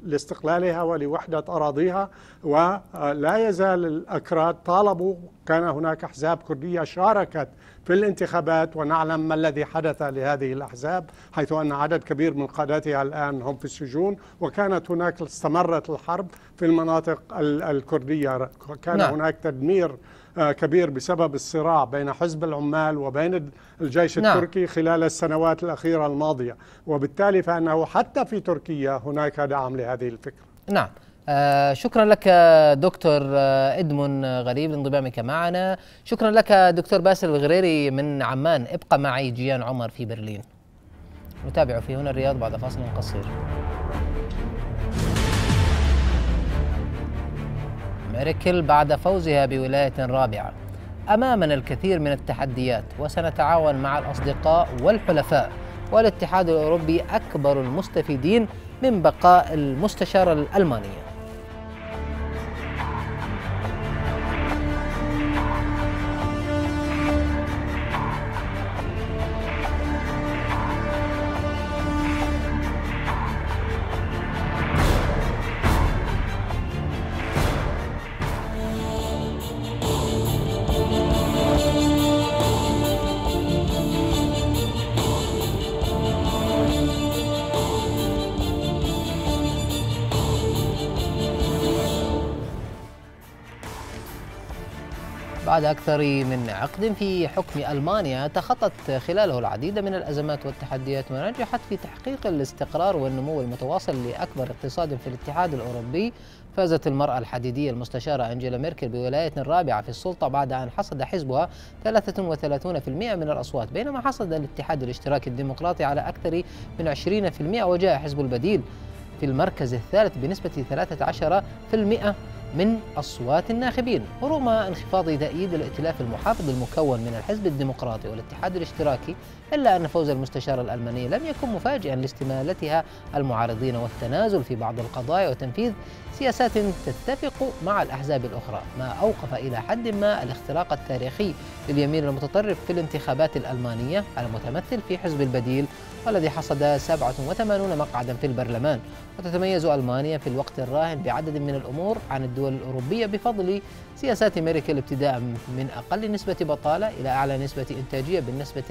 لاستقلالها ولوحدة أراضيها ولا يزال الأكراد طالبوا كان هناك أحزاب كردية شاركت في الانتخابات ونعلم ما الذي حدث لهذه الأحزاب حيث أن عدد كبير من قادتها الآن هم في السجون وكانت هناك استمرت الحرب في المناطق الكردية كان نعم. هناك تدمير آه، كبير بسبب الصراع بين حزب العمال وبين الجيش نعم. التركي خلال السنوات الأخيرة الماضية وبالتالي فأنه حتى في تركيا هناك دعم لهذه الفكرة نعم آه شكرا لك دكتور آه، ادمون غريب لانضمامك معنا شكرا لك دكتور باسل الغريري من عمان ابقى معي جيان عمر في برلين نتابع في هنا الرياض بعد فاصل قصير ميركل بعد فوزها بولاية رابعة أمامنا الكثير من التحديات وسنتعاون مع الأصدقاء والحلفاء والاتحاد الأوروبي أكبر المستفيدين من بقاء المستشارة الألمانية بعد أكثر من عقد في حكم ألمانيا تخطت خلاله العديد من الأزمات والتحديات ونجحت في تحقيق الاستقرار والنمو المتواصل لأكبر اقتصاد في الاتحاد الأوروبي فازت المرأة الحديدية المستشارة أنجيلا ميركل بولاية الرابعة في السلطة بعد أن حصد حزبها 33% من الأصوات بينما حصد الاتحاد الاشتراكي الديمقراطي على أكثر من 20% وجاء حزب البديل في المركز الثالث بنسبة 13% من أصوات الناخبين رغم انخفاض تأييد الائتلاف المحافظ المكون من الحزب الديمقراطي والاتحاد الاشتراكي إلا أن فوز المستشارة الألمانية لم يكن مفاجئا لاستمالتها المعارضين والتنازل في بعض القضايا وتنفيذ سياسات تتفق مع الأحزاب الأخرى ما أوقف إلى حد ما الاختراق التاريخي لليمين المتطرف في الانتخابات الألمانية المتمثل في حزب البديل والذي حصد 87 مقعدا في البرلمان وتتميز ألمانيا في الوقت الراهن بعدد من الأمور عن الدول الأوروبية بفضل سياسات ميركل ابتداء من أقل نسبة بطالة إلى أعلى نسبة إنتاجية بالنسبة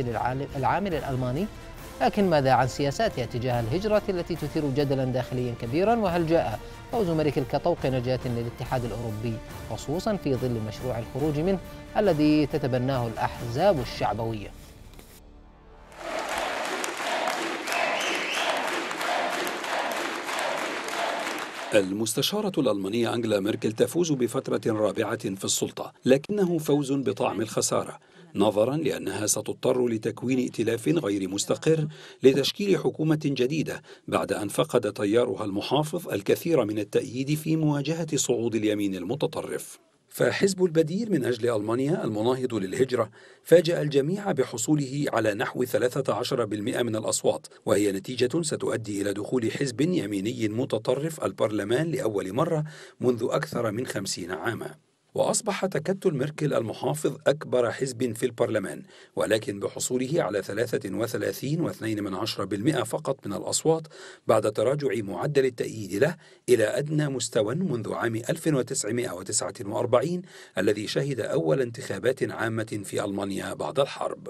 للعامل الألماني لكن ماذا عن سياساتها تجاه الهجرة التي تثير جدلا داخليا كبيرا وهل جاء فوز ملك الكطوق نجاة للاتحاد الأوروبي خصوصا في ظل مشروع الخروج منه الذي تتبناه الأحزاب الشعبوية المستشارة الألمانية أنجلا ميركل تفوز بفترة رابعة في السلطة لكنه فوز بطعم الخسارة نظرا لأنها ستضطر لتكوين ائتلاف غير مستقر لتشكيل حكومة جديدة بعد أن فقد تيارها المحافظ الكثير من التأييد في مواجهة صعود اليمين المتطرف فحزب البديل من أجل ألمانيا المناهض للهجرة فاجأ الجميع بحصوله على نحو 13% من الأصوات وهي نتيجة ستؤدي إلى دخول حزب يميني متطرف البرلمان لأول مرة منذ أكثر من 50 عاماً وأصبح تكتل ميركل المحافظ أكبر حزب في البرلمان ولكن بحصوله على 33.2% فقط من الأصوات بعد تراجع معدل التأييد له إلى أدنى مستوى منذ عام 1949 الذي شهد أول انتخابات عامة في ألمانيا بعد الحرب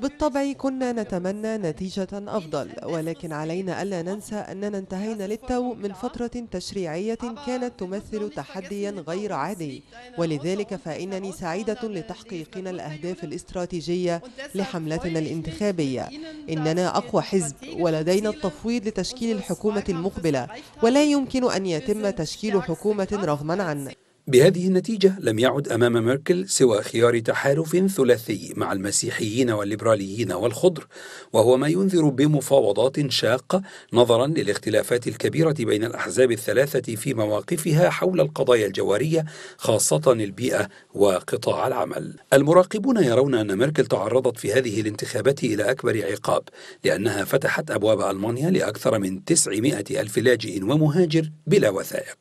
بالطبع كنا نتمنى نتيجة أفضل ولكن علينا ألا ننسى أننا انتهينا للتو من فترة تشريعية كانت تمثل تحدي عمليا غير عادي ولذلك فإنني سعيدة لتحقيقنا الأهداف الاستراتيجية لحملتنا الانتخابية إننا أقوى حزب ولدينا التفويض لتشكيل الحكومة المقبلة ولا يمكن أن يتم تشكيل حكومة رغما عن بهذه النتيجة لم يعد أمام ميركل سوى خيار تحالف ثلاثي مع المسيحيين والليبراليين والخضر وهو ما ينذر بمفاوضات شاقة نظرا للاختلافات الكبيرة بين الأحزاب الثلاثة في مواقفها حول القضايا الجوارية خاصة البيئة وقطاع العمل المراقبون يرون أن ميركل تعرضت في هذه الانتخابات إلى أكبر عقاب لأنها فتحت أبواب ألمانيا لأكثر من 900 ألف لاجئ ومهاجر بلا وثائق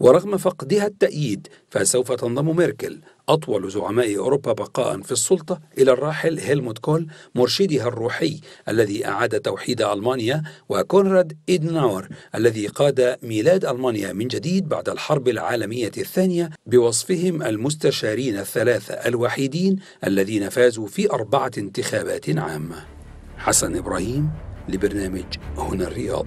ورغم فقدها التأييد فسوف تنضم ميركل أطول زعماء أوروبا بقاء في السلطة إلى الراحل هيلموت كول مرشدها الروحي الذي أعاد توحيد ألمانيا وكونراد إدناور الذي قاد ميلاد ألمانيا من جديد بعد الحرب العالمية الثانية بوصفهم المستشارين الثلاثة الوحيدين الذين فازوا في أربعة انتخابات عامة حسن إبراهيم لبرنامج هنا الرياض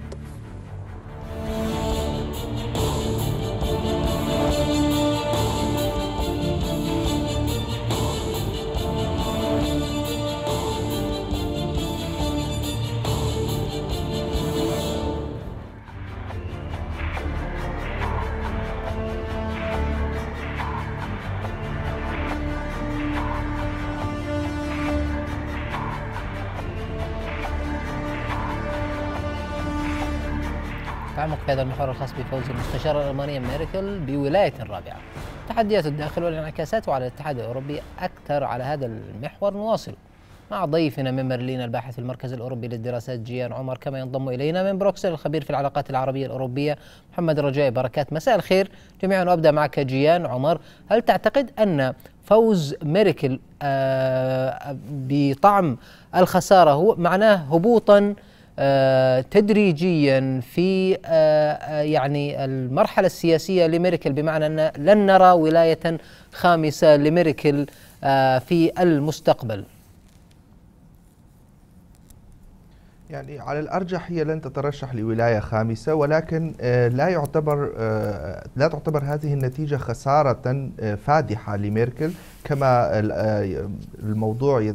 تعمق في هذا المحور الخاص بفوز المستشارة الألمانية ميركل بولاية رابعة تحديات الداخل والانعكاسات على الاتحاد الأوروبي أكثر على هذا المحور نواصل مع ضيفنا من برلين الباحث في المركز الأوروبي للدراسات جيان عمر كما ينضم إلينا من بروكسل الخبير في العلاقات العربية الأوروبية محمد رجاء بركات مساء الخير جميعا وأبدأ معك جيان عمر هل تعتقد أن فوز ميركل آه، بطعم الخسارة هو معناه هبوطا آه، تدريجيا في آه، آه، يعني المرحلة السياسية لميركل بمعنى أن لن نرى ولاية خامسة لميركل في المستقبل يعني على الارجح هي لن تترشح لولايه خامسه ولكن لا يعتبر لا تعتبر هذه النتيجه خساره فادحه لميركل كما الموضوع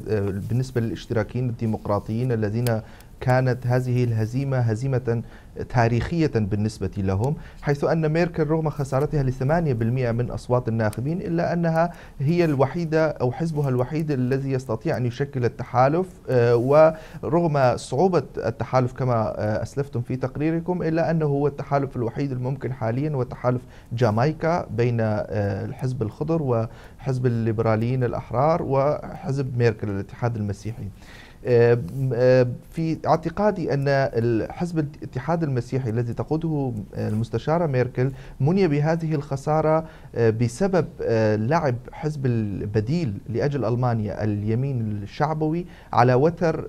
بالنسبه للاشتراكيين الديمقراطيين الذين كانت هذه الهزيمة هزيمة تاريخية بالنسبة لهم حيث أن ميركل رغم خسارتها لثمانية بالمئة من أصوات الناخبين إلا أنها هي الوحيدة أو حزبها الوحيد الذي يستطيع أن يشكل التحالف آه، ورغم صعوبة التحالف كما آه، أسلفتم في تقريركم إلا أنه هو التحالف الوحيد الممكن حاليا وتحالف جامايكا بين آه، الحزب الخضر وحزب الليبراليين الأحرار وحزب ميركل الاتحاد المسيحي آه، آه، في اعتقادي ان حزب الاتحاد المسيحي الذي تقوده آه، المستشاره ميركل مني بهذه الخساره بسبب لعب حزب البديل لاجل المانيا اليمين الشعبوي على وتر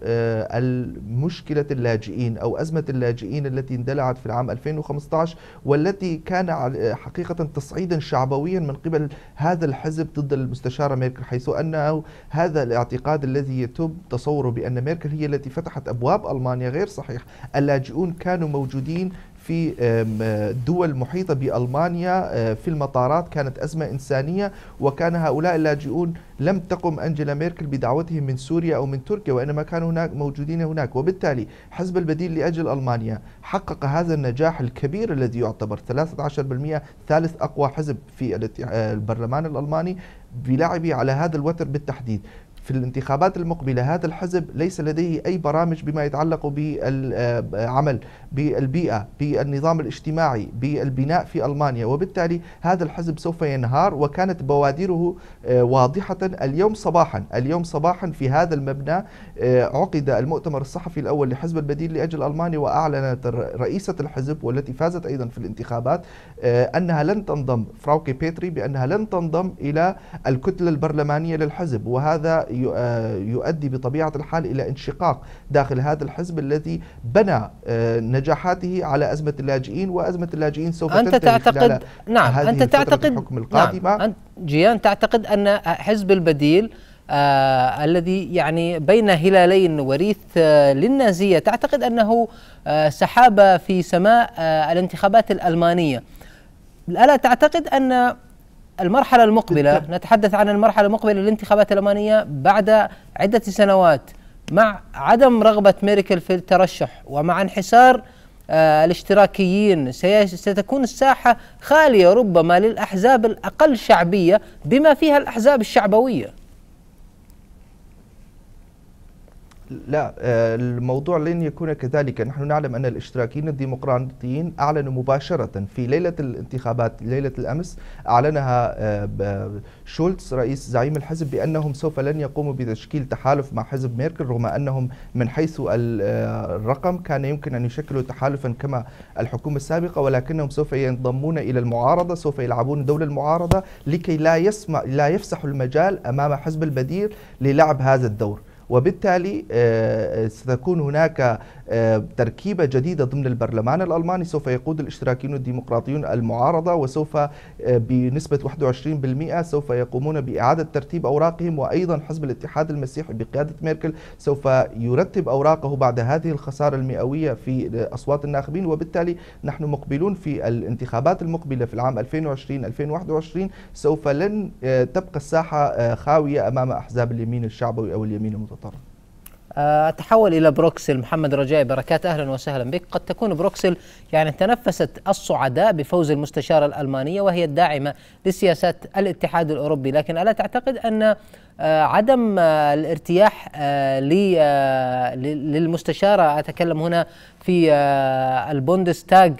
مشكله اللاجئين او ازمه اللاجئين التي اندلعت في العام 2015 والتي كان حقيقه تصعيدا شعبويا من قبل هذا الحزب ضد المستشاره ميركل حيث انه هذا الاعتقاد الذي يتم تصوره بأن أن ميركل هي التي فتحت أبواب ألمانيا غير صحيح اللاجئون كانوا موجودين في آه، دول محيطة بألمانيا آه، في المطارات كانت أزمة إنسانية وكان هؤلاء اللاجئون لم تقم أنجلا ميركل بدعوتهم من سوريا أو من تركيا وإنما كانوا هناك موجودين هناك وبالتالي حزب البديل لأجل ألمانيا حقق هذا النجاح الكبير الذي يعتبر 13% ثالث أقوى حزب في آه، البرلمان الألماني بلعبه على هذا الوتر بالتحديد في الانتخابات المقبلة هذا الحزب ليس لديه أي برامج بما يتعلق بالعمل بالبيئة بالنظام الاجتماعي بالبناء في ألمانيا وبالتالي هذا الحزب سوف ينهار وكانت بوادره آه، واضحة اليوم صباحا اليوم صباحا في هذا المبنى آه، عقد المؤتمر الصحفي الأول لحزب البديل لأجل ألمانيا وأعلنت رئيسة الحزب والتي فازت أيضا في الانتخابات آه، أنها لن تنضم فراوكي بيتري بأنها لن تنضم إلى الكتلة البرلمانية للحزب وهذا آه، يؤدي بطبيعة الحال إلى انشقاق داخل هذا الحزب الذي بنى آه، نجاحاته على أزمة اللاجئين وأزمة اللاجئين سوف أنت تنتهي تعتقد نعم هذه أنت تعتقد الحكم نعم، القادمة نعم جيان تعتقد أن حزب البديل آه الذي يعني بين هلالين وريث آه للنازية تعتقد أنه آه سحاب في سماء آه الانتخابات الألمانية ألا تعتقد أن المرحلة المقبلة نتحدث عن المرحلة المقبلة للانتخابات الألمانية بعد عدة سنوات مع عدم رغبة ميركل في الترشح ومع انحسار آه، الاشتراكيين ستكون الساحة خالية ربما للأحزاب الأقل شعبية بما فيها الأحزاب الشعبوية لا آه، الموضوع لن يكون كذلك نحن نعلم أن الاشتراكيين الديمقراطيين أعلنوا مباشرة في ليلة الانتخابات ليلة الأمس أعلنها آه، شولتز رئيس زعيم الحزب بأنهم سوف لن يقوموا بتشكيل تحالف مع حزب ميركل رغم أنهم من حيث آه، الرقم كان يمكن أن يشكلوا تحالفا كما الحكومة السابقة ولكنهم سوف ينضمون إلى المعارضة سوف يلعبون دور المعارضة لكي لا يسمع لا يفسح المجال أمام حزب البديل للعب هذا الدور وبالتالي آه، ستكون هناك تركيبة جديدة ضمن البرلمان الألماني سوف يقود الاشتراكيون الديمقراطيون المعارضة وسوف آه، بنسبة 21% سوف يقومون بإعادة ترتيب أوراقهم وأيضا حزب الاتحاد المسيحي بقيادة ميركل سوف يرتب أوراقه بعد هذه الخسارة المئوية في أصوات الناخبين وبالتالي نحن مقبلون في الانتخابات المقبلة في العام 2020-2021 سوف لن آه، تبقى الساحة آه، خاوية أمام أحزاب اليمين الشعبوي أو اليمين المتطرف آه، أتحول إلى بروكسل محمد رجائي بركات أهلا وسهلا بك قد تكون بروكسل يعني تنفست الصعداء بفوز المستشارة الألمانية وهي الداعمة لسياسات الاتحاد الأوروبي لكن ألا تعتقد أن آه، عدم آه، الارتياح للمستشارة أتكلم هنا في البوندستاغ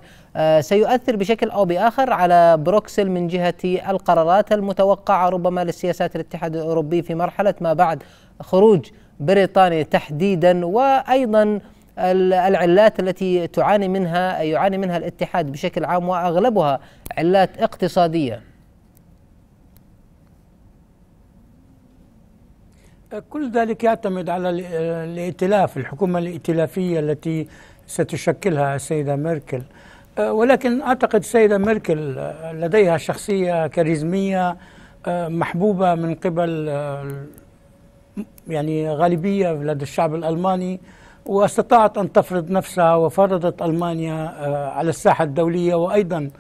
سيؤثر بشكل او باخر على بروكسل من جهه القرارات المتوقعه ربما لسياسات الاتحاد الاوروبي في مرحله ما بعد خروج بريطانيا تحديدا وايضا العلات التي تعاني منها يعاني منها الاتحاد بشكل عام واغلبها علات اقتصاديه كل ذلك يعتمد على الائتلاف الحكومة الائتلافية التي ستشكلها السيدة ميركل أه، ولكن أعتقد السيدة ميركل لديها شخصية كاريزمية أه، محبوبة من قبل أه، يعني غالبية لدى الشعب الألماني واستطاعت أن تفرض نفسها وفرضت ألمانيا آه، على الساحة الدولية وأيضا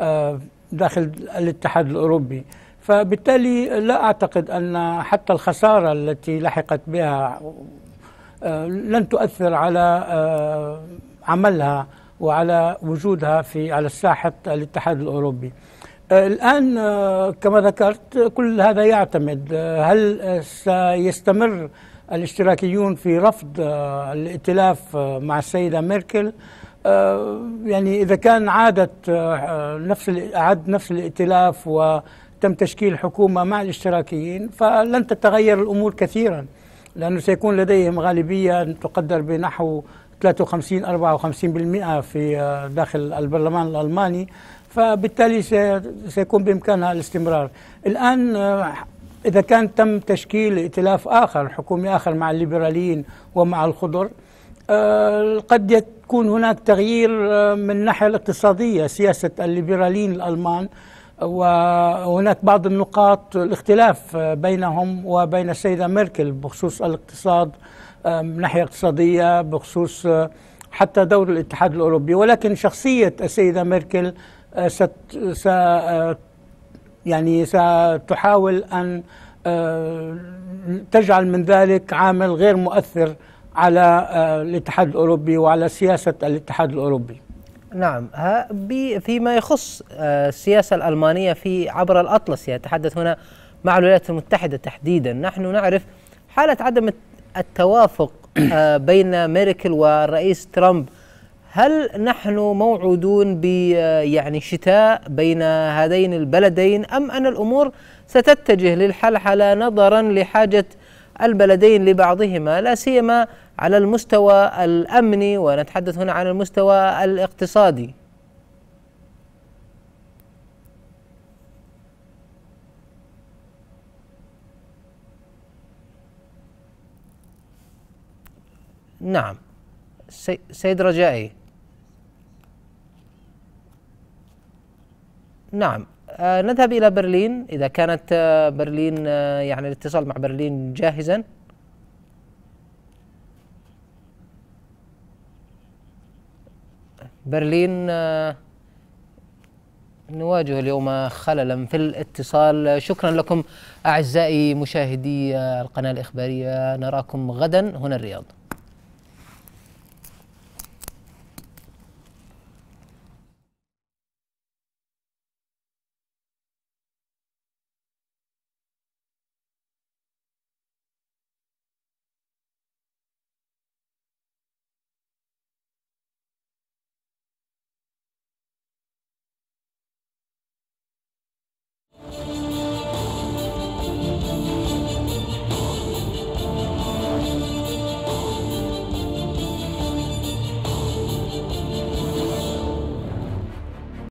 آه، داخل الاتحاد الأوروبي فبالتالي لا أعتقد أن حتى الخسارة التي لحقت بها آه، لن تؤثر على عملها وعلى وجودها في على ساحة الاتحاد الأوروبي آه، الآن آه، كما ذكرت كل هذا يعتمد آه، هل سيستمر الاشتراكيون في رفض الائتلاف مع السيدة ميركل يعني إذا كان عادت نفس عاد نفس الائتلاف وتم تشكيل حكومة مع الاشتراكيين فلن تتغير الأمور كثيرا لأنه سيكون لديهم غالبية تقدر بنحو 53 54% في داخل البرلمان الألماني فبالتالي سيكون بإمكانها الاستمرار الآن آه، إذا كان تم تشكيل ائتلاف آخر حكومي آخر مع الليبراليين ومع الخضر آه، قد يكون هناك تغيير آه، من الناحية الاقتصادية سياسة الليبراليين الألمان وهناك بعض النقاط الاختلاف بينهم وبين السيدة ميركل بخصوص الاقتصاد من ناحية اقتصادية بخصوص حتى دور الاتحاد الأوروبي ولكن شخصية السيدة ميركل ست س يعني ستحاول أن آه، تجعل من ذلك عامل غير مؤثر على آه، الاتحاد الأوروبي وعلى سياسة الاتحاد الأوروبي نعم فيما يخص آه، السياسة الألمانية في عبر الأطلس يتحدث هنا مع الولايات المتحدة تحديدا نحن نعرف حالة عدم التوافق بين ميركل والرئيس ترامب هل نحن موعودون بيعني شتاء بين هذين البلدين أم أن الأمور ستتجه للحلحلة نظرا لحاجة البلدين لبعضهما لا سيما على المستوى الأمني ونتحدث هنا عن المستوى الاقتصادي نعم سيد رجائي نعم آه، نذهب إلى برلين إذا كانت آه، برلين آه، يعني الاتصال مع برلين جاهزا برلين نواجه اليوم خللا في الاتصال شكرا لكم أعزائي مشاهدي القناة الإخبارية نراكم غدا هنا الرياض